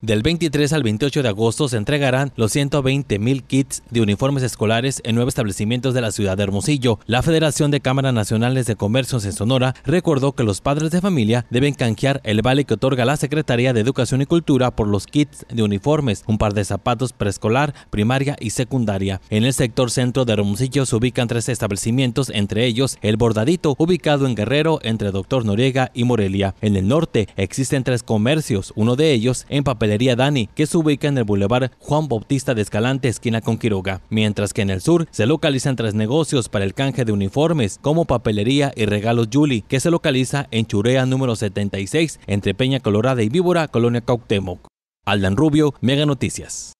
Del 23 al 28 de agosto se entregarán los 120 mil kits de uniformes escolares en nueve establecimientos de la ciudad de Hermosillo. La Federación de Cámaras Nacionales de Comercios en Sonora recordó que los padres de familia deben canjear el vale que otorga la Secretaría de Educación y Cultura por los kits de uniformes, un par de zapatos preescolar, primaria y secundaria. En el sector centro de Hermosillo se ubican tres establecimientos, entre ellos el Bordadito, ubicado en Guerrero entre Doctor Noriega y Morelia. En el norte existen tres comercios, uno de ellos en papel Dani, que se ubica en el Boulevard Juan Bautista de Escalante, esquina con Quiroga, mientras que en el sur se localizan tres negocios para el canje de uniformes, como Papelería y Regalos Yuli, que se localiza en Churea número 76, entre Peña Colorada y Víbora, Colonia Cautemoc. Aldan Rubio, Mega Noticias.